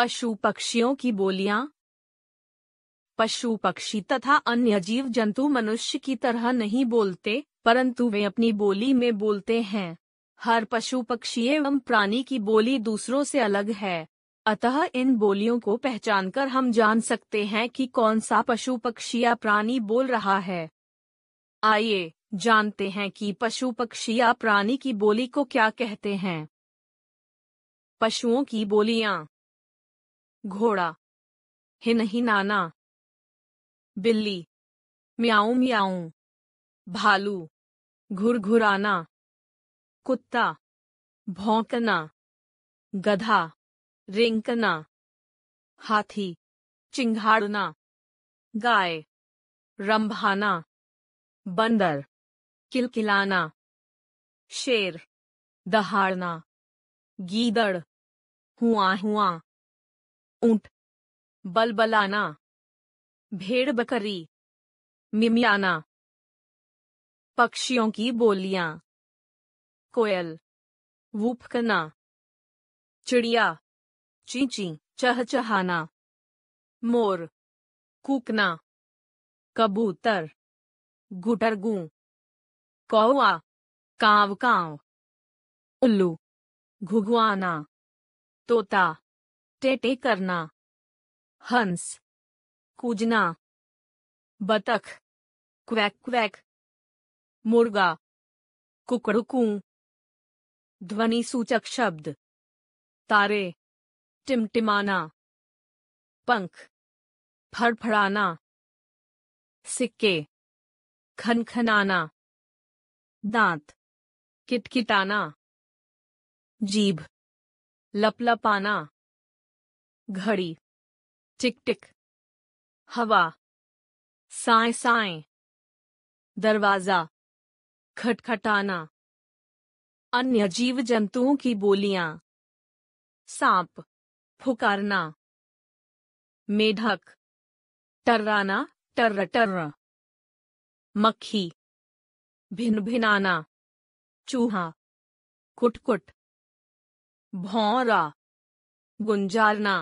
पशु पक्षियों की बोलियां पशु पक्षी तथा अन्य जीव जंतु मनुष्य की तरह नहीं बोलते परंतु वे अपनी बोली में बोलते हैं हर पशु पक्षी एवं प्राणी की बोली दूसरों से अलग है अतः इन बोलियों को पहचानकर हम जान सकते हैं कि कौन सा पशु पक्षी या प्राणी बोल रहा है आइए जानते हैं कि पशु पक्षी या प्राणी की बोली को क्या कहते हैं पशुओं की बोलियां घोड़ा नाना बिल्ली म्याऊ म्याऊ भालू घुरघुराना कुत्ता भौंकना गधा रिंकना हाथी चिंघाड़ना गाय रंभाना बंदर किलकिलाना शेर दहाड़ना गीदड़ हुआ हुआ ऊंट बलबलाना भेड़ बकरी मिमियाना पक्षियों की बोलियां कोयल वूफकना चिड़िया चींची चहचहाना मोर कूकना कबूतर गुटरगू कौआ काव कांव उल्लू घुगुआना तोता टेटे करना हंस कूजना बतख क्वैक क्वैक मुर्गा कुकड़ुकू ध्वनि सूचक शब्द तारे टिमटिमाना पंख फड़फड़ाना सिक्के खनखनाना दांत किटकिटाना जीभ लपलपाना घड़ी टिक टिक हवा साय साय दरवाजा खटखटाना अन्य जीव जंतुओं की बोलियां सांप फुकारना मेढक टर्राना टर्र टर्र मक्खी भिन भिनाना चूहा कुटकुट भौरा गुंजारना